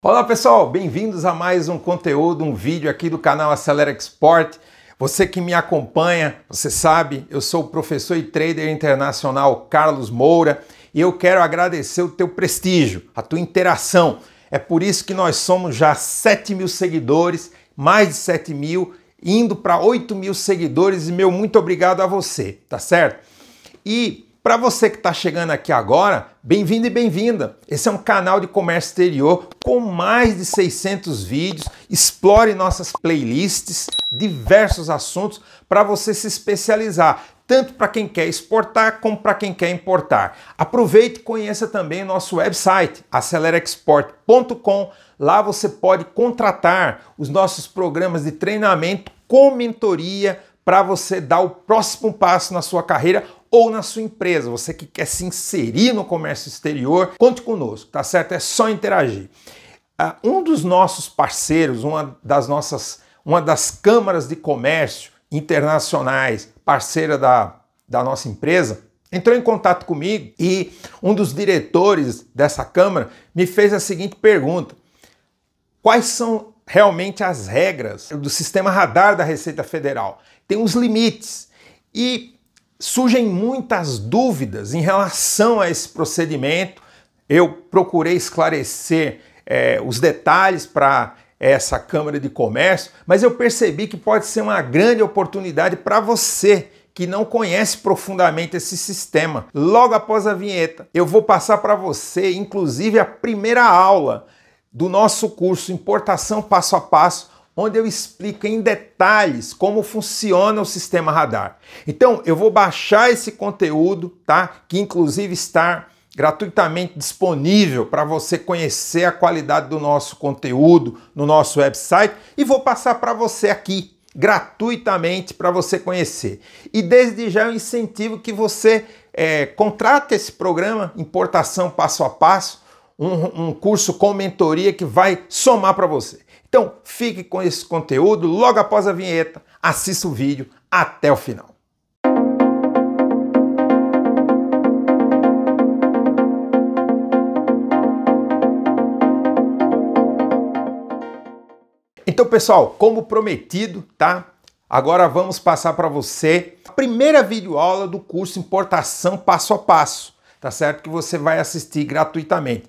Olá pessoal, bem-vindos a mais um conteúdo, um vídeo aqui do canal Acelera Export. Você que me acompanha, você sabe, eu sou o professor e trader internacional Carlos Moura e eu quero agradecer o teu prestígio, a tua interação. É por isso que nós somos já 7 mil seguidores, mais de 7 mil, indo para 8 mil seguidores e meu muito obrigado a você, tá certo? E para você que está chegando aqui agora, bem-vindo e bem-vinda. Esse é um canal de comércio exterior com mais de 600 vídeos. Explore nossas playlists, diversos assuntos para você se especializar, tanto para quem quer exportar como para quem quer importar. Aproveite e conheça também nosso website, acelerexport.com. Lá você pode contratar os nossos programas de treinamento com mentoria para você dar o próximo passo na sua carreira ou na sua empresa. Você que quer se inserir no comércio exterior, conte conosco, tá certo? É só interagir. Ah, um dos nossos parceiros, uma das nossas, uma das câmaras de comércio internacionais, parceira da, da nossa empresa, entrou em contato comigo e um dos diretores dessa câmara me fez a seguinte pergunta: quais são realmente as regras do sistema radar da Receita Federal? Tem uns limites. E surgem muitas dúvidas em relação a esse procedimento. Eu procurei esclarecer é, os detalhes para essa Câmara de Comércio, mas eu percebi que pode ser uma grande oportunidade para você que não conhece profundamente esse sistema. Logo após a vinheta, eu vou passar para você, inclusive, a primeira aula do nosso curso Importação Passo a Passo onde eu explico em detalhes como funciona o sistema radar. Então, eu vou baixar esse conteúdo, tá? Que inclusive está gratuitamente disponível para você conhecer a qualidade do nosso conteúdo no nosso website e vou passar para você aqui gratuitamente para você conhecer. E desde já eu incentivo que você é, contrate esse programa Importação Passo a Passo, um, um curso com mentoria que vai somar para você. Então, fique com esse conteúdo logo após a vinheta, assista o vídeo até o final. Então, pessoal, como prometido, tá? Agora vamos passar para você a primeira videoaula do curso Importação Passo a Passo, tá certo? Que você vai assistir gratuitamente.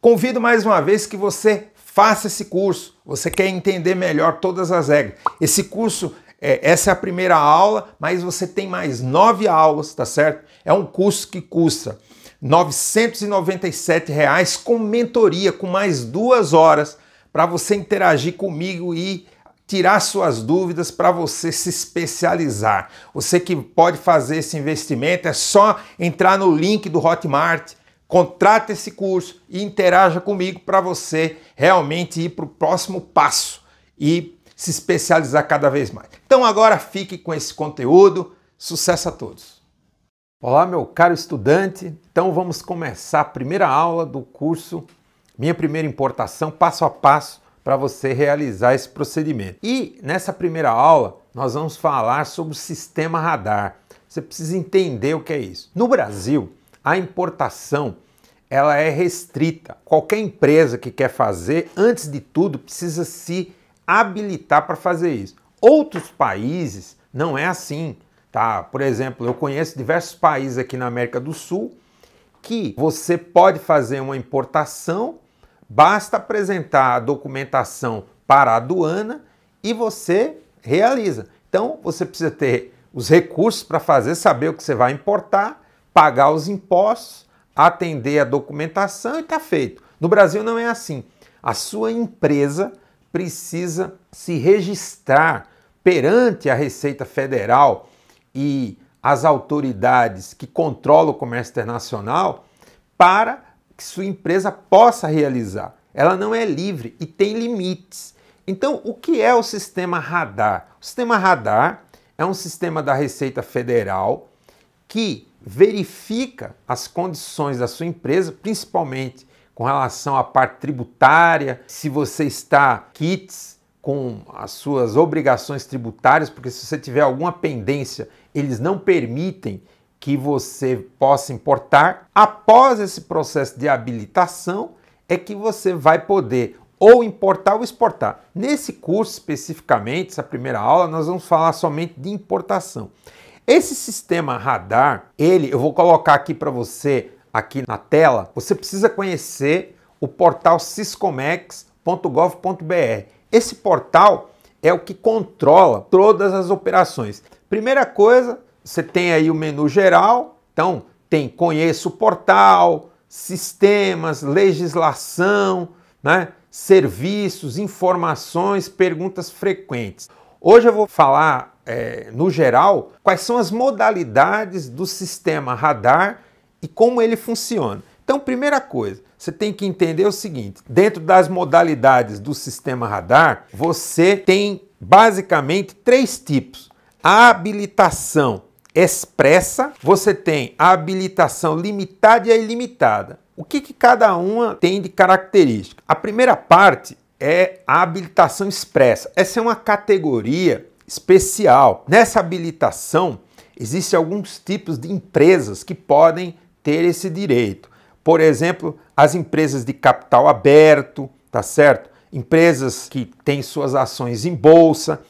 Convido mais uma vez que você Faça esse curso. Você quer entender melhor todas as regras. Esse curso, é, essa é a primeira aula, mas você tem mais nove aulas, tá certo? É um curso que custa R$ 997 reais, com mentoria, com mais duas horas para você interagir comigo e tirar suas dúvidas para você se especializar. Você que pode fazer esse investimento é só entrar no link do Hotmart Contrate esse curso e interaja comigo para você realmente ir para o próximo passo e se especializar cada vez mais. Então agora fique com esse conteúdo. Sucesso a todos! Olá, meu caro estudante. Então vamos começar a primeira aula do curso Minha Primeira Importação, passo a passo para você realizar esse procedimento. E nessa primeira aula nós vamos falar sobre o sistema radar. Você precisa entender o que é isso. No Brasil, a importação ela é restrita. Qualquer empresa que quer fazer, antes de tudo, precisa se habilitar para fazer isso. Outros países não é assim, tá? Por exemplo, eu conheço diversos países aqui na América do Sul que você pode fazer uma importação, basta apresentar a documentação para a aduana e você realiza. Então, você precisa ter os recursos para fazer, saber o que você vai importar pagar os impostos, atender a documentação e está feito. No Brasil não é assim. A sua empresa precisa se registrar perante a Receita Federal e as autoridades que controlam o comércio internacional para que sua empresa possa realizar. Ela não é livre e tem limites. Então, o que é o sistema radar? O sistema radar é um sistema da Receita Federal que verifica as condições da sua empresa, principalmente com relação à parte tributária, se você está kits com as suas obrigações tributárias, porque se você tiver alguma pendência, eles não permitem que você possa importar. Após esse processo de habilitação, é que você vai poder ou importar ou exportar. Nesse curso especificamente, essa primeira aula, nós vamos falar somente de importação. Esse sistema radar, ele eu vou colocar aqui para você aqui na tela. Você precisa conhecer o portal ciscomex.gov.br Esse portal é o que controla todas as operações. Primeira coisa, você tem aí o menu geral, então tem conheça o portal, sistemas, legislação, né? serviços, informações, perguntas frequentes. Hoje eu vou falar é, no geral, quais são as modalidades do sistema radar e como ele funciona. Então, primeira coisa, você tem que entender o seguinte: dentro das modalidades do sistema radar, você tem basicamente três tipos: a habilitação expressa, você tem a habilitação limitada e a ilimitada. O que, que cada uma tem de característica? A primeira parte é a habilitação expressa. Essa é uma categoria especial. Nessa habilitação, existem alguns tipos de empresas que podem ter esse direito. Por exemplo, as empresas de capital aberto, tá certo? Empresas que têm suas ações em bolsa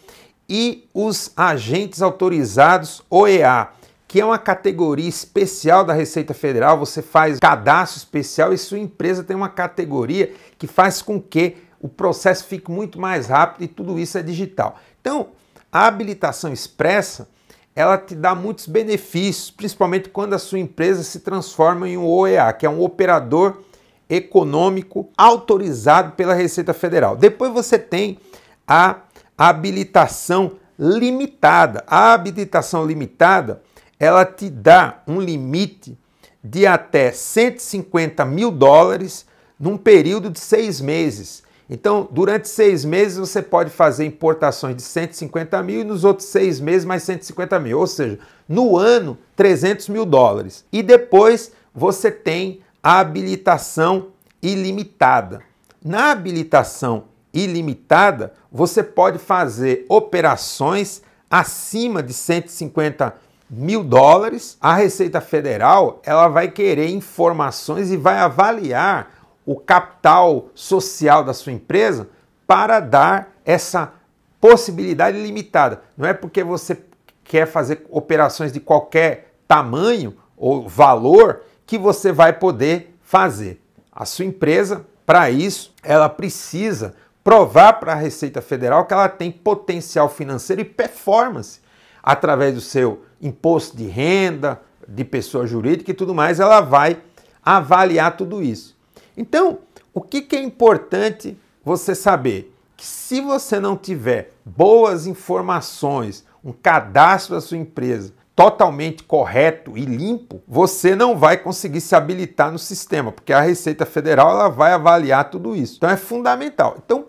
e os agentes autorizados OEA, que é uma categoria especial da Receita Federal, você faz cadastro especial e sua empresa tem uma categoria que faz com que o processo fique muito mais rápido e tudo isso é digital. Então, a habilitação expressa, ela te dá muitos benefícios, principalmente quando a sua empresa se transforma em um OEA, que é um operador econômico autorizado pela Receita Federal. Depois você tem a habilitação limitada. A habilitação limitada, ela te dá um limite de até 150 mil dólares num período de seis meses. Então, durante seis meses, você pode fazer importações de 150 mil e nos outros seis meses mais 150 mil, ou seja, no ano, 300 mil dólares. E depois você tem a habilitação ilimitada. Na habilitação ilimitada, você pode fazer operações acima de 150 mil dólares. A Receita Federal ela vai querer informações e vai avaliar o capital social da sua empresa para dar essa possibilidade limitada. Não é porque você quer fazer operações de qualquer tamanho ou valor que você vai poder fazer. A sua empresa, para isso, ela precisa provar para a Receita Federal que ela tem potencial financeiro e performance através do seu imposto de renda, de pessoa jurídica e tudo mais, ela vai avaliar tudo isso. Então, o que, que é importante você saber? Que se você não tiver boas informações, um cadastro da sua empresa totalmente correto e limpo, você não vai conseguir se habilitar no sistema, porque a Receita Federal ela vai avaliar tudo isso. Então é fundamental. Então,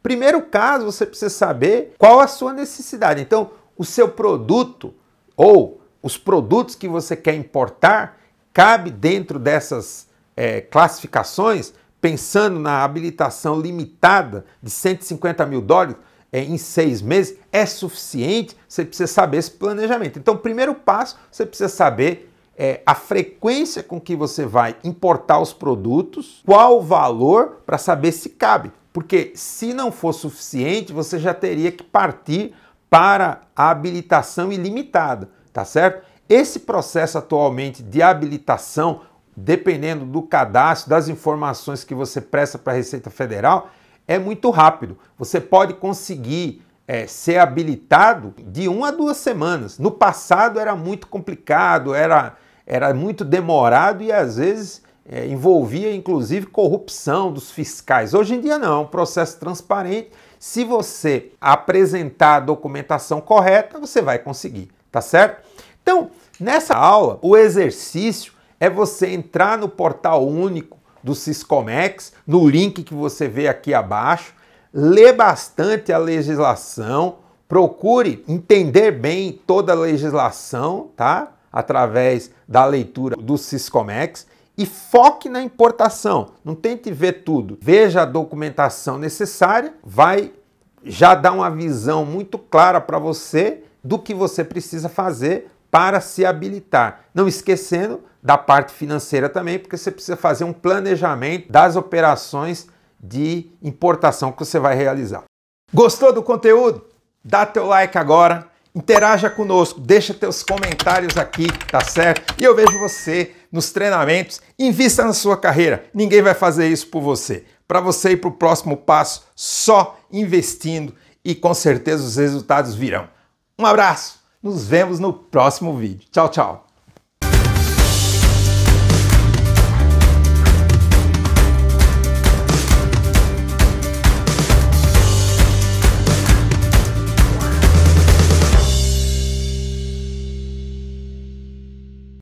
primeiro caso, você precisa saber qual a sua necessidade. Então, o seu produto ou os produtos que você quer importar cabe dentro dessas é, classificações, pensando na habilitação limitada de 150 mil dólares é, em seis meses, é suficiente? Você precisa saber esse planejamento. Então, o primeiro passo, você precisa saber é, a frequência com que você vai importar os produtos, qual o valor para saber se cabe. Porque se não for suficiente, você já teria que partir para a habilitação ilimitada, tá certo? Esse processo atualmente de habilitação dependendo do cadastro, das informações que você presta para a Receita Federal, é muito rápido. Você pode conseguir é, ser habilitado de uma a duas semanas. No passado era muito complicado, era, era muito demorado e às vezes é, envolvia inclusive corrupção dos fiscais. Hoje em dia não, é um processo transparente. Se você apresentar a documentação correta, você vai conseguir, tá certo? Então, nessa aula, o exercício é você entrar no portal único do CISCOMEX, no link que você vê aqui abaixo, lê bastante a legislação, procure entender bem toda a legislação, tá? Através da leitura do CISCOMEX e foque na importação. Não tente ver tudo. Veja a documentação necessária, vai já dar uma visão muito clara para você do que você precisa fazer para se habilitar. Não esquecendo da parte financeira também, porque você precisa fazer um planejamento das operações de importação que você vai realizar. Gostou do conteúdo? Dá teu like agora, interaja conosco, deixa teus comentários aqui, tá certo? E eu vejo você nos treinamentos, invista na sua carreira. Ninguém vai fazer isso por você. Para você ir para o próximo passo, só investindo e com certeza os resultados virão. Um abraço, nos vemos no próximo vídeo. Tchau, tchau.